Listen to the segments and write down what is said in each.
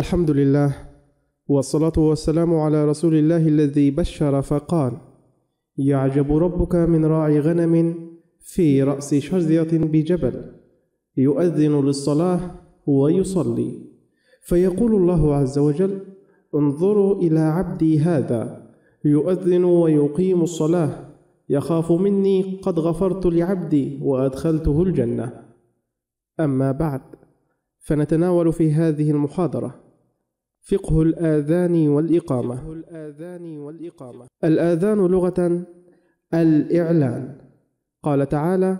الحمد لله والصلاة والسلام على رسول الله الذي بشر فقال يعجب ربك من راعي غنم في رأس شرذة بجبل يؤذن للصلاة ويصلي فيقول الله عز وجل انظروا إلى عبدي هذا يؤذن ويقيم الصلاة يخاف مني قد غفرت لعبدي وأدخلته الجنة أما بعد فنتناول في هذه المحاضرة فقه الآذان والإقامة الآذان والإقامة الآذان لغة الإعلان قال تعالى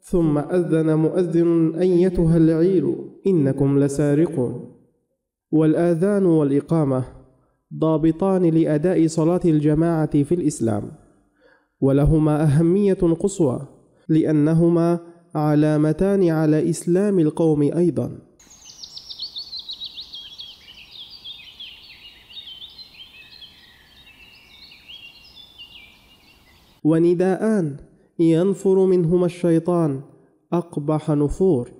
ثم أذن مؤذن أيتها العير إنكم لسارقون والآذان والإقامة ضابطان لأداء صلاة الجماعة في الإسلام ولهما أهمية قصوى لأنهما علامتان على إسلام القوم أيضاً ونداءان ينفر منهما الشيطان أقبح نفور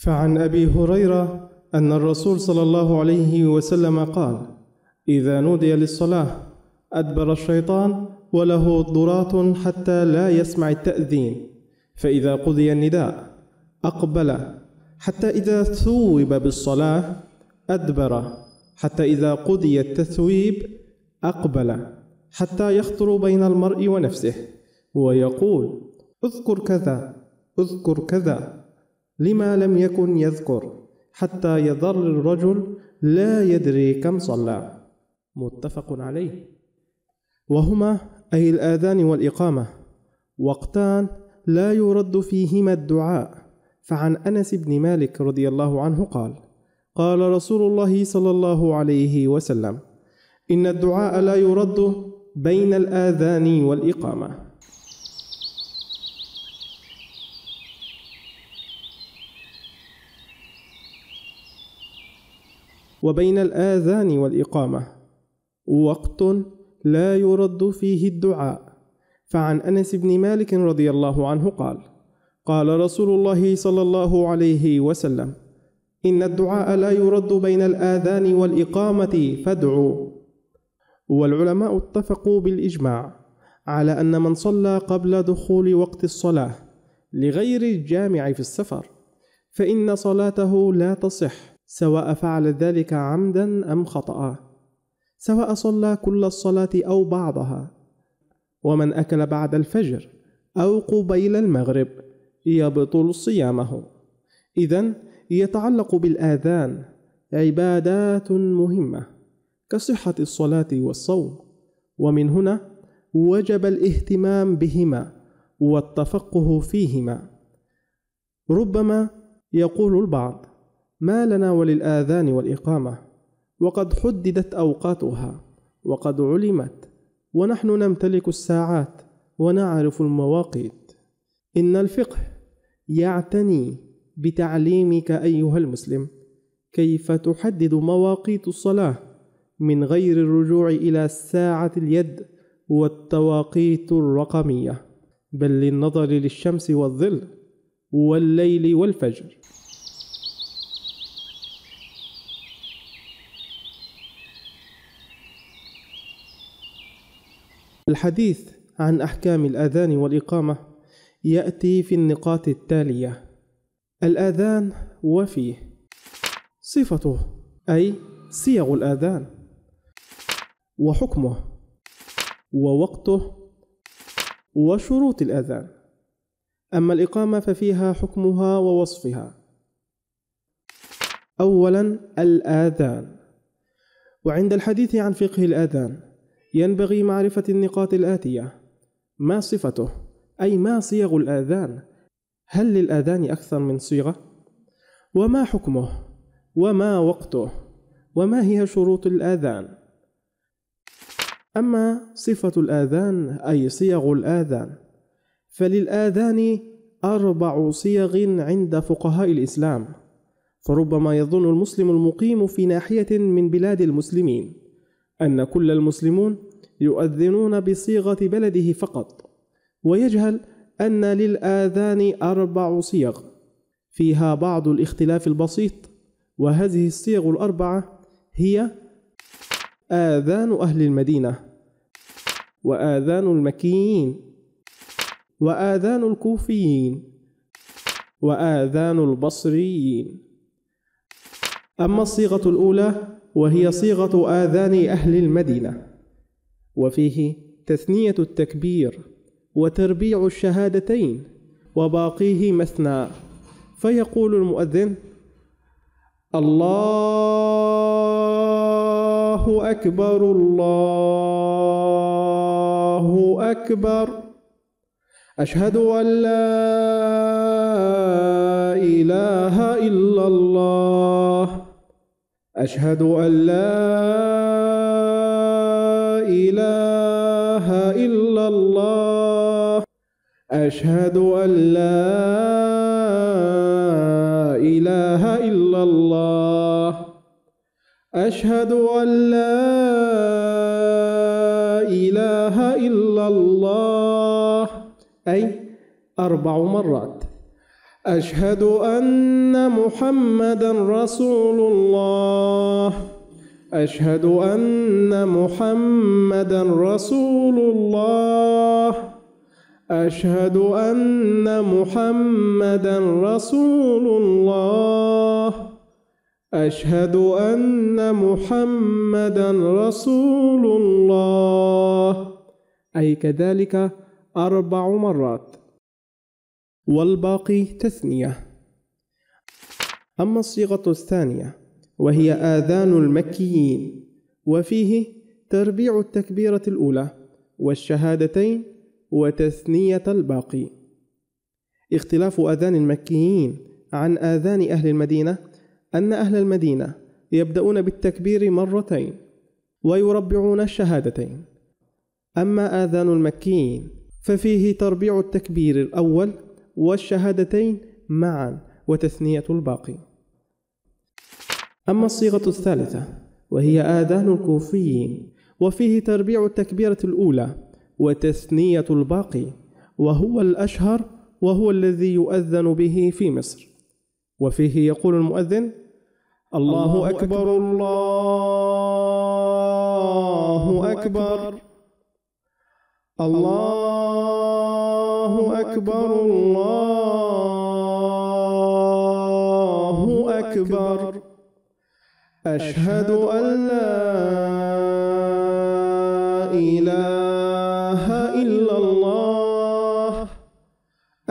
فعن أبي هريرة أن الرسول صلى الله عليه وسلم قال: إذا نودي للصلاة أدبر الشيطان وله ضرات حتى لا يسمع التأذين، فإذا قضي النداء أقبل حتى إذا ثوب بالصلاة أدبر حتى إذا قضي التثويب أقبل حتى يخطر بين المرء ونفسه ويقول اذكر كذا اذكر كذا لما لم يكن يذكر حتى يضر الرجل لا يدري كم صلى متفق عليه وهما أي الآذان والإقامة وقتان لا يرد فيهما الدعاء فعن انس بن مالك رضي الله عنه قال قال رسول الله صلى الله عليه وسلم ان الدعاء لا يرد بين الاذان والاقامه وبين الاذان والاقامه وقت لا يرد فيه الدعاء فعن انس بن مالك رضي الله عنه قال قال رسول الله صلى الله عليه وسلم ان الدعاء لا يرد بين الاذان والاقامه فادعوا والعلماء اتفقوا بالاجماع على ان من صلى قبل دخول وقت الصلاه لغير الجامع في السفر فان صلاته لا تصح سواء فعل ذلك عمدا ام خطا سواء صلى كل الصلاه او بعضها ومن اكل بعد الفجر او قبيل المغرب يبطل صيامه إذا يتعلق بالآذان عبادات مهمة كصحة الصلاة والصوم ومن هنا وجب الاهتمام بهما والتفقه فيهما ربما يقول البعض ما لنا وللآذان والإقامة وقد حددت أوقاتها وقد علمت ونحن نمتلك الساعات ونعرف المواقيت إن الفقه يعتني بتعليمك ايها المسلم كيف تحدد مواقيت الصلاه من غير الرجوع الى ساعه اليد والتواقيت الرقميه بل للنظر للشمس والظل والليل والفجر الحديث عن احكام الاذان والاقامه يأتي في النقاط التالية الآذان وفيه صفته أي صيغ الآذان وحكمه ووقته وشروط الأذان أما الإقامة ففيها حكمها ووصفها أولا الآذان وعند الحديث عن فقه الآذان ينبغي معرفة النقاط الآتية ما صفته أي ما صيغ الآذان هل للآذان أكثر من صيغة؟ وما حكمه؟ وما وقته؟ وما هي شروط الآذان؟ أما صفة الآذان أي صيغ الآذان فللآذان أربع صيغ عند فقهاء الإسلام فربما يظن المسلم المقيم في ناحية من بلاد المسلمين أن كل المسلمون يؤذنون بصيغة بلده فقط ويجهل أن للآذان أربع صيغ فيها بعض الاختلاف البسيط وهذه الصيغ الأربعة هي آذان أهل المدينة وآذان المكيين وآذان الكوفيين وآذان البصريين أما الصيغة الأولى وهي صيغة آذان أهل المدينة وفيه تثنية التكبير وتربيع الشهادتين وباقيه مثنى فيقول المؤذن الله أكبر الله أكبر أشهد أن لا إله إلا الله أشهد أن لا إله إلا الله أشهد أن لا إله إلا الله أشهد أن لا إله إلا الله أي أربع مرات أشهد أن محمدا رسول الله أشهد أن محمدا رسول الله أشهد أن محمدا رسول الله أشهد أن محمدا رسول الله أي كذلك أربع مرات والباقي تثنية أما الصيغة الثانية وهي آذان المكيين وفيه تربيع التكبيرة الأولى والشهادتين وتثنية الباقي اختلاف أذان المكيين عن آذان أهل المدينة أن أهل المدينة يبدأون بالتكبير مرتين ويربعون الشهادتين أما آذان المكيين ففيه تربيع التكبير الأول والشهادتين معا وتثنية الباقي أما الصيغة الثالثة وهي آذان الكوفيين وفيه تربيع التكبيرة الأولى وتثنية الباقي وهو الأشهر وهو الذي يؤذن به في مصر وفيه يقول المؤذن الله أكبر الله أكبر الله أكبر الله أكبر أشهد أن لا إله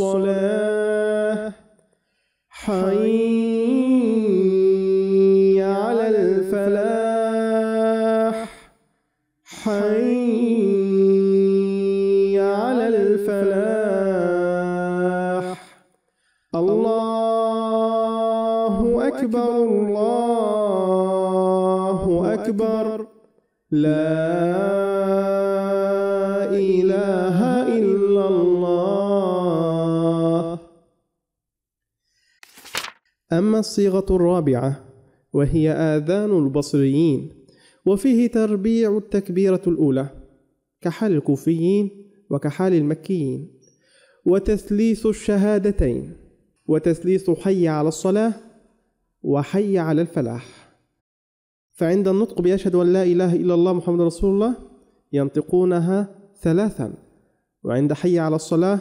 الصلاة حي على الفلاح حي على الفلاح الله أكبر الله أكبر لا إله إلا أما الصيغة الرابعة وهي آذان البصريين وفيه تربيع التكبيرة الأولى كحال الكوفيين وكحال المكيين وتثليث الشهادتين وتثليث حي على الصلاة وحي على الفلاح فعند النطق بأشهد أن لا إله إلا الله محمد رسول الله ينطقونها ثلاثا وعند حي على الصلاة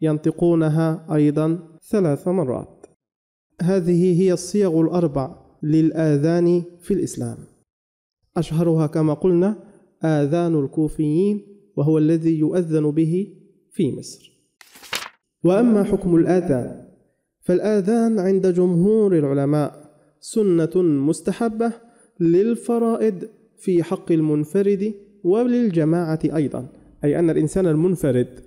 ينطقونها أيضا ثلاث مرات هذه هي الصيغ الأربع للآذان في الإسلام أشهرها كما قلنا آذان الكوفيين وهو الذي يؤذن به في مصر وأما حكم الآذان فالآذان عند جمهور العلماء سنة مستحبة للفرائض في حق المنفرد وللجماعة أيضا أي أن الإنسان المنفرد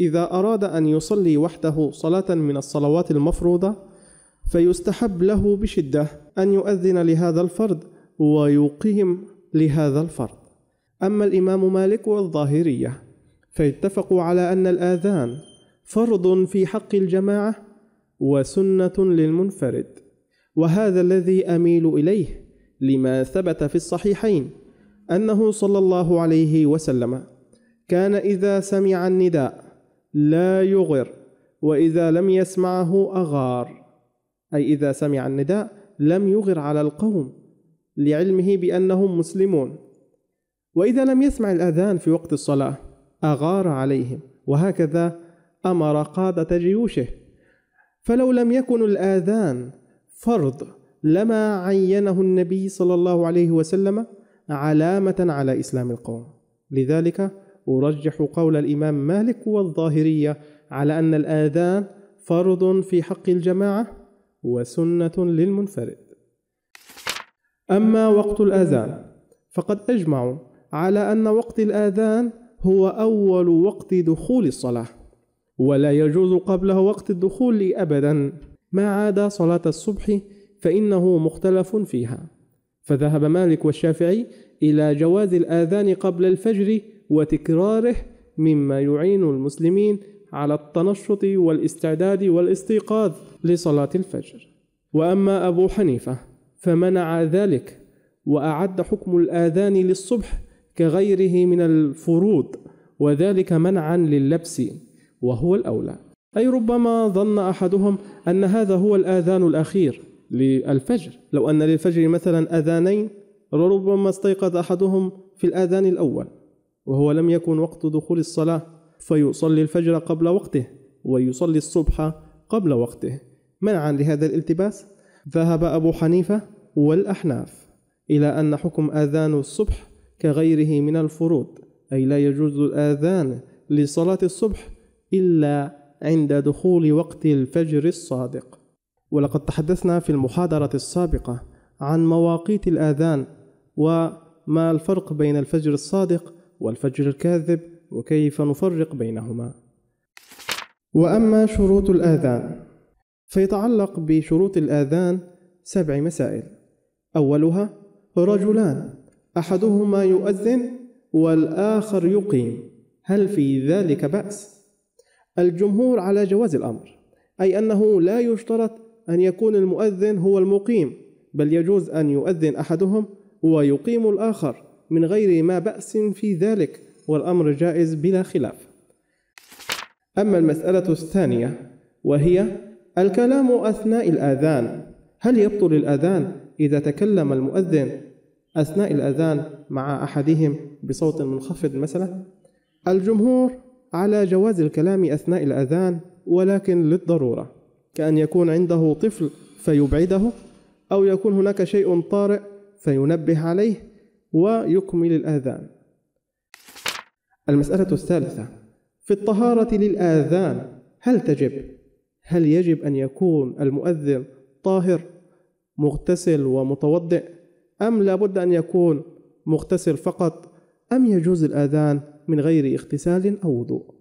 إذا أراد أن يصلي وحده صلاة من الصلوات المفروضة فيستحب له بشدة أن يؤذن لهذا الفرد ويقيم لهذا الفرد أما الإمام مالك والظاهرية فاتفقوا على أن الآذان فرض في حق الجماعة وسنة للمنفرد وهذا الذي أميل إليه لما ثبت في الصحيحين أنه صلى الله عليه وسلم كان إذا سمع النداء لا يغر وإذا لم يسمعه أغار أي إذا سمع النداء لم يغر على القوم لعلمه بأنهم مسلمون وإذا لم يسمع الأذان في وقت الصلاة أغار عليهم وهكذا أمر قادة جيوشه فلو لم يكن الآذان فرض لما عينه النبي صلى الله عليه وسلم علامة على إسلام القوم لذلك أرجح قول الإمام مالك والظاهرية على أن الآذان فرض في حق الجماعة وسنة للمنفرد أما وقت الأذان فقد أجمعوا على أن وقت الآذان هو أول وقت دخول الصلاة ولا يجوز قبله وقت الدخول أبدا ما عدا صلاة الصبح فإنه مختلف فيها فذهب مالك والشافعي إلى جواز الآذان قبل الفجر وتكراره مما يعين المسلمين على التنشط والاستعداد والاستيقاظ لصلاة الفجر وأما أبو حنيفة فمنع ذلك وأعد حكم الآذان للصبح كغيره من الفروض وذلك منعا للبس وهو الأولى أي ربما ظن أحدهم أن هذا هو الآذان الأخير للفجر لو أن للفجر مثلا أذانين ربما استيقظ أحدهم في الآذان الأول وهو لم يكن وقت دخول الصلاة فيصلي الفجر قبل وقته ويصلي الصبح قبل وقته منعا لهذا الالتباس ذهب أبو حنيفة والأحناف إلى أن حكم أذان الصبح كغيره من الفروض أي لا يجوز الآذان لصلاة الصبح إلا عند دخول وقت الفجر الصادق ولقد تحدثنا في المحاضرة السابقة عن مواقيت الآذان وما الفرق بين الفجر الصادق والفجر الكاذب وكيف نفرق بينهما وأما شروط الآذان فيتعلق بشروط الآذان سبع مسائل أولها رجلان أحدهما يؤذن والآخر يقيم هل في ذلك بأس؟ الجمهور على جواز الأمر أي أنه لا يشترط أن يكون المؤذن هو المقيم بل يجوز أن يؤذن أحدهم ويقيم الآخر من غير ما بأس في ذلك والأمر جائز بلا خلاف أما المسألة الثانية وهي الكلام أثناء الآذان هل يبطل الأذان إذا تكلم المؤذن أثناء الأذان مع أحدهم بصوت منخفض مثلا؟ الجمهور على جواز الكلام أثناء الأذان ولكن للضرورة كأن يكون عنده طفل فيبعده أو يكون هناك شيء طارئ فينبه عليه ويكمل الأذان المسألة الثالثة في الطهارة للآذان هل تجب؟ هل يجب أن يكون المؤذن طاهر مغتسل ومتوضئ أم لابد أن يكون مغتسل فقط أم يجوز الآذان من غير اغتسال أو وضوء؟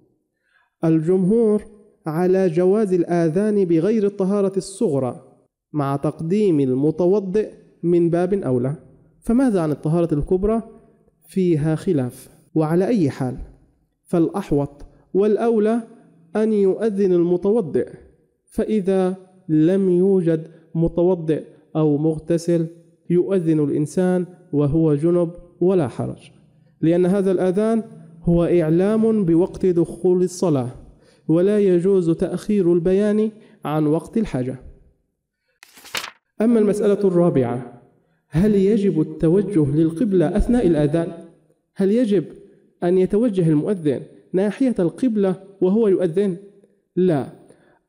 الجمهور على جواز الآذان بغير الطهارة الصغرى مع تقديم المتوضئ من باب أولى فماذا عن الطهارة الكبرى؟ فيها خلاف وعلى أي حال فالأحوط والأولى أن يؤذن المتوضئ فإذا لم يوجد متوضئ أو مغتسل يؤذن الإنسان وهو جنب ولا حرج لأن هذا الأذان هو إعلام بوقت دخول الصلاة ولا يجوز تأخير البيان عن وقت الحاجة أما المسألة الرابعة هل يجب التوجه للقبلة أثناء الأذان؟ هل يجب أن يتوجه المؤذن ناحية القبلة وهو يؤذن؟ لا،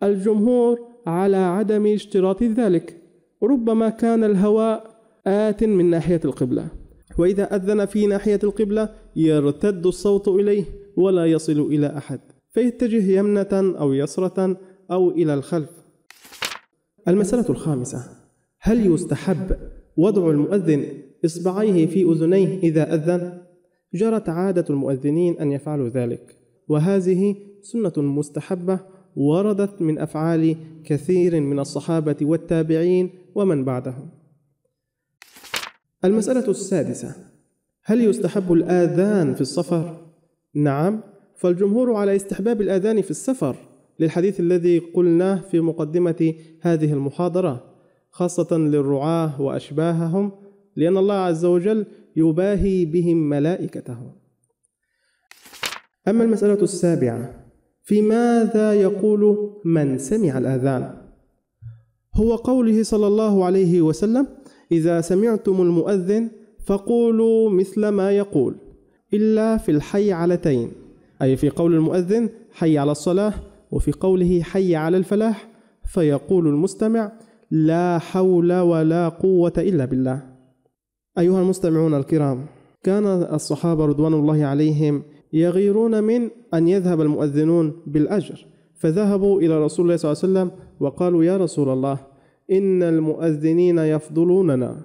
الجمهور على عدم اشتراط ذلك، ربما كان الهواء آت من ناحية القبلة، وإذا أذن في ناحية القبلة يرتد الصوت إليه ولا يصل إلى أحد، فيتجه يمنة أو يسرة أو إلى الخلف. المسألة الخامسة: هل يستحب وضع المؤذن إصبعيه في أذنيه إذا أذن؟ جرت عادة المؤذنين أن يفعلوا ذلك وهذه سنة مستحبة وردت من أفعال كثير من الصحابة والتابعين ومن بعدهم المسألة السادسة هل يستحب الآذان في السفر؟ نعم فالجمهور على استحباب الآذان في السفر للحديث الذي قلناه في مقدمة هذه المحاضرة خاصة للرعاة وأشباههم لأن الله عز وجل يباهي بهم ملائكته أما المسألة السابعة في ماذا يقول من سمع الأذان هو قوله صلى الله عليه وسلم إذا سمعتم المؤذن فقولوا مثل ما يقول إلا في الحي علتين أي في قول المؤذن حي على الصلاة وفي قوله حي على الفلاح فيقول المستمع لا حول ولا قوة إلا بالله أيها المستمعون الكرام كان الصحابة رضوان الله عليهم يغيرون من أن يذهب المؤذنون بالأجر فذهبوا إلى رسول الله صلى الله عليه وسلم وقالوا يا رسول الله إن المؤذنين يفضلوننا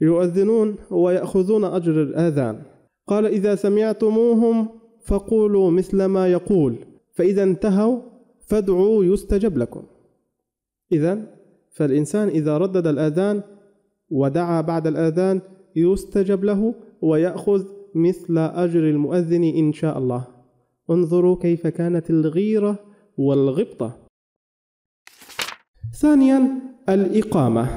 يؤذنون ويأخذون أجر الآذان قال إذا سمعتموهم فقولوا مثل ما يقول فإذا انتهوا فادعوا يستجب لكم إذا فالإنسان إذا ردد الآذان ودعا بعد الآذان يستجب له ويأخذ مثل أجر المؤذن إن شاء الله انظروا كيف كانت الغيرة والغبطة ثانيا الإقامة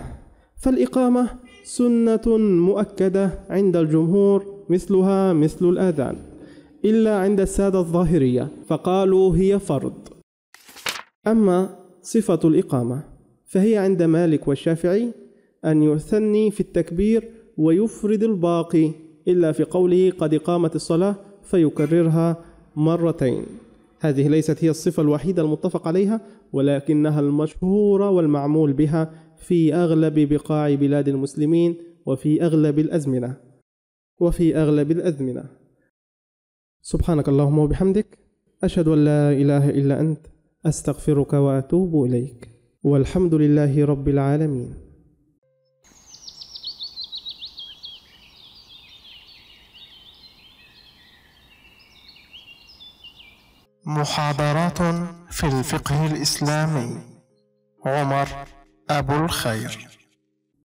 فالإقامة سنة مؤكدة عند الجمهور مثلها مثل الآذان إلا عند السادة الظاهرية فقالوا هي فرض أما صفة الإقامة فهي عند مالك والشافعي أن يثني في التكبير ويفرد الباقي إلا في قوله قد قامت الصلاة فيكررها مرتين هذه ليست هي الصفة الوحيدة المتفق عليها ولكنها المشهورة والمعمول بها في أغلب بقاع بلاد المسلمين وفي أغلب الأزمنة وفي أغلب الأزمنة سبحانك اللهم وبحمدك أشهد أن لا إله إلا أنت أستغفرك وأتوب إليك والحمد لله رب العالمين محاضرات في الفقه الإسلامي عمر أبو الخير